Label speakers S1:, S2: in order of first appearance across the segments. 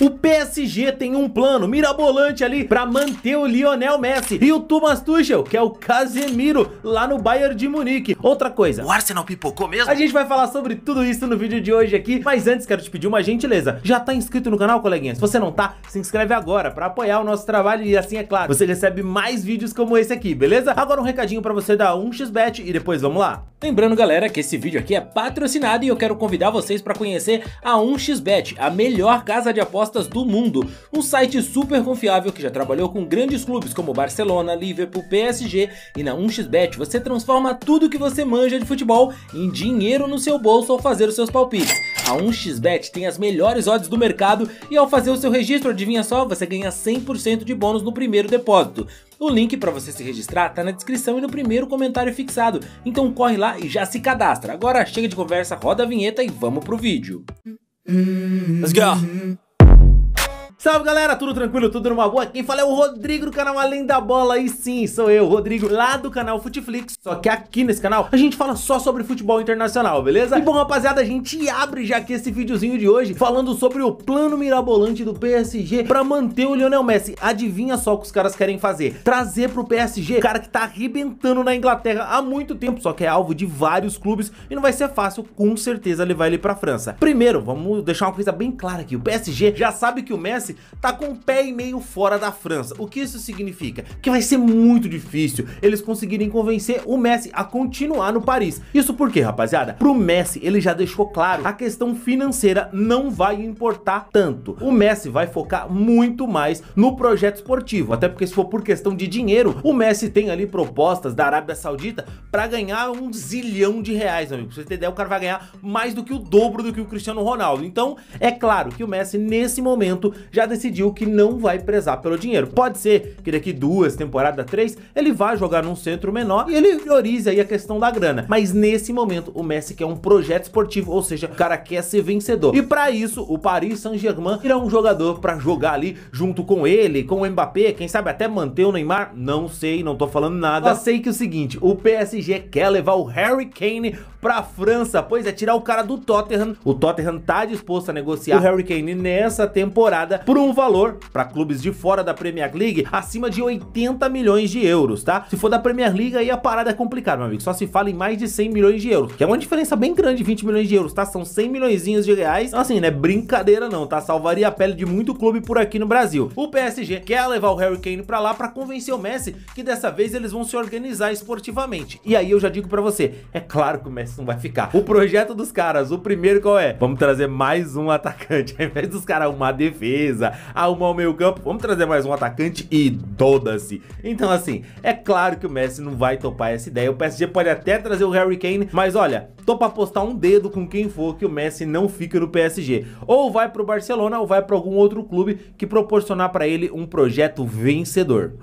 S1: O PSG tem um plano mirabolante ali para manter o Lionel Messi e o Thomas Tuchel, que é o Casemiro, lá no Bayern de Munique. Outra coisa, o Arsenal pipocou mesmo? A gente vai falar sobre tudo isso no vídeo de hoje aqui, mas antes quero te pedir uma gentileza. Já tá inscrito no canal, coleguinha? Se você não tá, se inscreve agora para apoiar o nosso trabalho e assim, é claro, você recebe mais vídeos como esse aqui, beleza? Agora um recadinho para você da 1xBet e depois vamos lá. Lembrando, galera, que esse vídeo aqui é patrocinado e eu quero convidar vocês para conhecer a 1xBet, a melhor casa de apostas apostas do mundo, um site super confiável que já trabalhou com grandes clubes como Barcelona, Liverpool, PSG e na 1xBet você transforma tudo que você manja de futebol em dinheiro no seu bolso ao fazer os seus palpites. A 1xBet tem as melhores odds do mercado e ao fazer o seu registro, adivinha só, você ganha 100% de bônus no primeiro depósito. O link para você se registrar tá na descrição e no primeiro comentário fixado, então corre lá e já se cadastra. Agora chega de conversa, roda a vinheta e vamos pro vídeo. Let's go. Salve galera, tudo tranquilo, tudo numa boa? Quem fala é o Rodrigo do canal Além da Bola E sim, sou eu, Rodrigo, lá do canal Futeflix Só que aqui nesse canal a gente fala só sobre futebol internacional, beleza? E bom rapaziada, a gente abre já aqui esse videozinho de hoje Falando sobre o plano mirabolante do PSG pra manter o Lionel Messi Adivinha só o que os caras querem fazer Trazer pro PSG, cara que tá arrebentando na Inglaterra há muito tempo Só que é alvo de vários clubes e não vai ser fácil com certeza levar ele pra França Primeiro, vamos deixar uma coisa bem clara aqui O PSG já sabe que o Messi tá com o pé e meio fora da França. O que isso significa? Que vai ser muito difícil eles conseguirem convencer o Messi a continuar no Paris. Isso porque, rapaziada, pro Messi ele já deixou claro, a questão financeira não vai importar tanto. O Messi vai focar muito mais no projeto esportivo, até porque se for por questão de dinheiro, o Messi tem ali propostas da Arábia Saudita para ganhar um zilhão de reais, amigo. Pra você ter ideia, o cara vai ganhar mais do que o dobro do que o Cristiano Ronaldo. Então, é claro que o Messi nesse momento já já decidiu que não vai prezar pelo dinheiro. Pode ser que daqui duas, temporada três, ele vá jogar num centro menor e ele priorize aí a questão da grana. Mas nesse momento, o Messi quer um projeto esportivo, ou seja, o cara quer ser vencedor. E para isso, o Paris Saint-Germain irá um jogador para jogar ali junto com ele, com o Mbappé, quem sabe até manter o Neymar, não sei, não tô falando nada. Só sei que é o seguinte, o PSG quer levar o Harry Kane pra França. Pois é, tirar o cara do Tottenham. O Tottenham tá disposto a negociar o Harry Kane nessa temporada por um valor para clubes de fora da Premier League acima de 80 milhões de euros, tá? Se for da Premier League aí a parada é complicada, meu amigo. Só se fala em mais de 100 milhões de euros, que é uma diferença bem grande, 20 milhões de euros, tá? São 100 milhões de reais. Então, assim, né? Brincadeira não, tá? Salvaria a pele de muito clube por aqui no Brasil. O PSG quer levar o Harry Kane para lá para convencer o Messi que dessa vez eles vão se organizar esportivamente. E aí eu já digo para você, é claro que o Messi não vai ficar. O projeto dos caras, o primeiro qual é? Vamos trazer mais um atacante. Ao invés dos caras arrumar defesa, arrumar o meio campo, vamos trazer mais um atacante e doda-se. Então, assim, é claro que o Messi não vai topar essa ideia. O PSG pode até trazer o Harry Kane, mas olha, tô pra apostar um dedo com quem for que o Messi não fica no PSG. Ou vai pro Barcelona ou vai para algum outro clube que proporcionar para ele um projeto vencedor.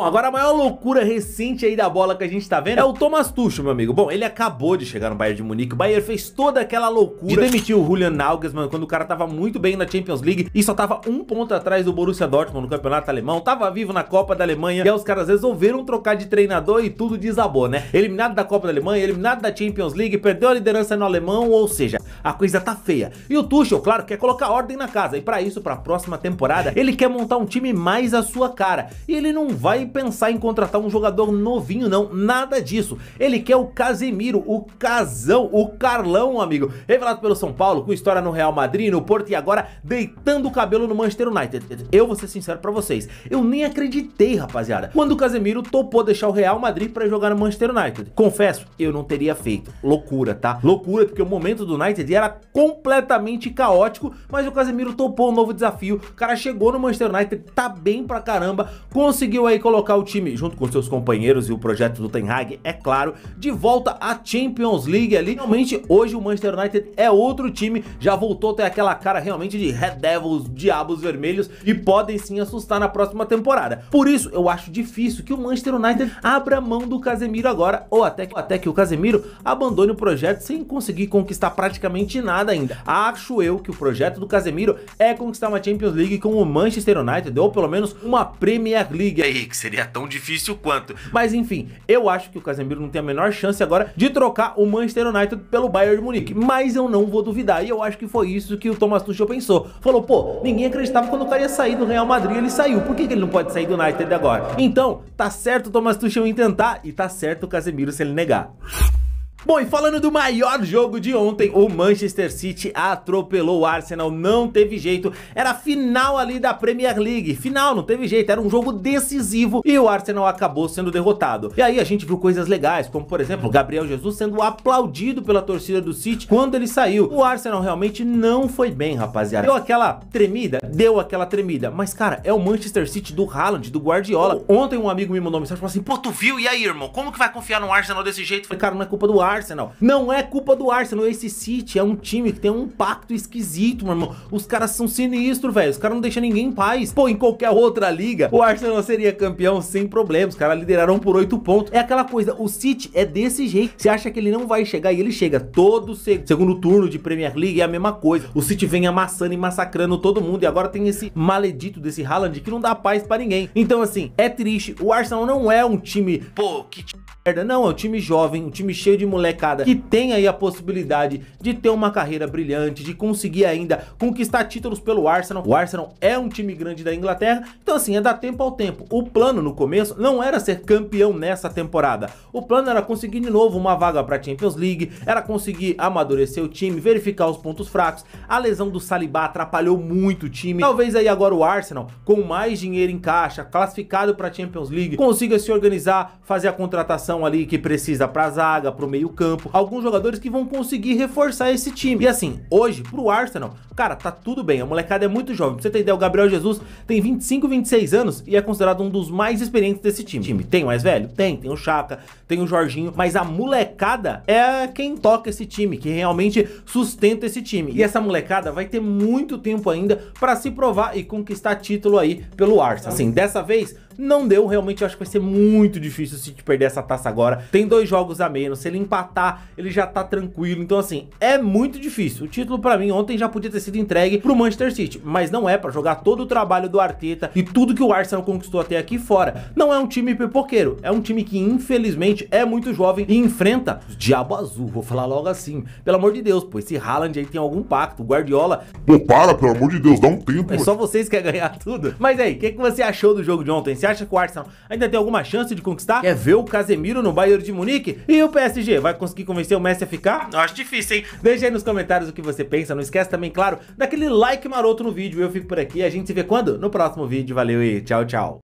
S1: Bom, agora a maior loucura recente aí da bola que a gente tá vendo é o Thomas Tuchel, meu amigo. Bom, ele acabou de chegar no Bayern de Munique. O Bayern fez toda aquela loucura de demitir o Julian Nagelsmann quando o cara tava muito bem na Champions League e só tava um ponto atrás do Borussia Dortmund no campeonato alemão, tava vivo na Copa da Alemanha e aí os caras resolveram trocar de treinador e tudo desabou, né? Eliminado da Copa da Alemanha, eliminado da Champions League, perdeu a liderança no alemão, ou seja, a coisa tá feia. E o Tuchel, claro, quer colocar ordem na casa e pra isso, pra próxima temporada, ele quer montar um time mais à sua cara e ele não vai pensar em contratar um jogador novinho não, nada disso. Ele quer o Casemiro, o Casão, o Carlão, amigo. Revelado pelo São Paulo, com história no Real Madrid, no Porto e agora deitando o cabelo no Manchester United. Eu vou ser sincero pra vocês, eu nem acreditei, rapaziada, quando o Casemiro topou deixar o Real Madrid pra jogar no Manchester United. Confesso, eu não teria feito. Loucura, tá? Loucura, porque o momento do United era completamente caótico, mas o Casemiro topou um novo desafio, o cara chegou no Manchester United, tá bem pra caramba, conseguiu aí colocar colocar o time, junto com seus companheiros e o projeto do Ten Hag, é claro, de volta à Champions League ali. Realmente, hoje o Manchester United é outro time, já voltou a ter aquela cara realmente de Red Devils, Diabos Vermelhos, e podem sim assustar na próxima temporada. Por isso, eu acho difícil que o Manchester United abra mão do Casemiro agora, ou até, até que o Casemiro abandone o projeto sem conseguir conquistar praticamente nada ainda. Acho eu que o projeto do Casemiro é conquistar uma Champions League com o Manchester United, ou pelo menos uma Premier League. Aí, seria tão difícil quanto. Mas enfim, eu acho que o Casemiro não tem a menor chance agora de trocar o Manchester United pelo Bayern de Munique. Mas eu não vou duvidar. E eu acho que foi isso que o Thomas Tuchel pensou. Falou, pô, ninguém acreditava quando o cara ia sair do Real Madrid, ele saiu. Por que, que ele não pode sair do United agora? Então, tá certo o Thomas Tuchel em tentar e tá certo o Casemiro se ele negar. Bom, e falando do maior jogo de ontem, o Manchester City atropelou o Arsenal, não teve jeito. Era final ali da Premier League, final, não teve jeito, era um jogo decisivo e o Arsenal acabou sendo derrotado. E aí a gente viu coisas legais, como por exemplo, Gabriel Jesus sendo aplaudido pela torcida do City quando ele saiu. O Arsenal realmente não foi bem, rapaziada. Deu aquela tremida, deu aquela tremida, mas cara, é o Manchester City do Haaland, do Guardiola. Ontem um amigo me mandou mensagem, falou assim, pô, tu viu? E aí, irmão, como que vai confiar no Arsenal desse jeito? falei, cara, não é culpa do Arsenal. Arsenal. Não é culpa do Arsenal. Esse City é um time que tem um pacto esquisito, meu irmão. Os caras são sinistros, velho. Os caras não deixam ninguém em paz. Pô, em qualquer outra liga, o Arsenal seria campeão sem problemas. Os caras lideraram por oito pontos. É aquela coisa, o City é desse jeito. Você acha que ele não vai chegar e ele chega todo seg segundo turno de Premier League, é a mesma coisa. O City vem amassando e massacrando todo mundo. E agora tem esse maledito desse Haaland que não dá paz pra ninguém. Então, assim, é triste. O Arsenal não é um time, pô, que merda. Não, é um time jovem, um time cheio de molecada que tem aí a possibilidade de ter uma carreira brilhante, de conseguir ainda conquistar títulos pelo Arsenal. O Arsenal é um time grande da Inglaterra, então assim, é dar tempo ao tempo. O plano no começo não era ser campeão nessa temporada. O plano era conseguir de novo uma vaga para Champions League, era conseguir amadurecer o time, verificar os pontos fracos. A lesão do Saliba atrapalhou muito o time. Talvez aí agora o Arsenal, com mais dinheiro em caixa, classificado para Champions League, consiga se organizar, fazer a contratação ali que precisa pra zaga, pro meio campo, alguns jogadores que vão conseguir reforçar esse time. E assim, hoje, pro Arsenal, cara, tá tudo bem, a molecada é muito jovem. Pra você ter ideia, o Gabriel Jesus tem 25, 26 anos e é considerado um dos mais experientes desse time. time tem o mais velho? Tem, tem o Chaka, tem o Jorginho, mas a molecada é quem toca esse time, que realmente sustenta esse time. E essa molecada vai ter muito tempo ainda pra se provar e conquistar título aí pelo Arsenal. Assim, dessa vez, não deu, realmente eu acho que vai ser muito difícil se te perder essa taça agora. Tem dois jogos a menos, se ele empatar, ele já tá tranquilo. Então assim, é muito difícil. O título para mim ontem já podia ter sido entregue pro Manchester City, mas não é para jogar todo o trabalho do Arteta e tudo que o Arsenal conquistou até aqui fora. Não é um time pipoqueiro, é um time que infelizmente é muito jovem e enfrenta o Diabo Azul, vou falar logo assim. Pelo amor de Deus, pô, esse Haaland aí tem algum pacto, o Guardiola... Pô, para, pelo amor de Deus, dá um tempo. É só vocês que querem ganhar tudo. Mas aí, o que, que você achou do jogo de ontem? Você acha que o Arsenal ainda tem alguma chance de conquistar? Quer ver o Casemiro no Bayern de Munique? E o PSG vai conseguir convencer o Messi a ficar? Eu acho difícil, hein? Deixa aí nos comentários o que você pensa. Não esquece também, claro, daquele like maroto no vídeo. Eu fico por aqui. A gente se vê quando? No próximo vídeo. Valeu e tchau, tchau.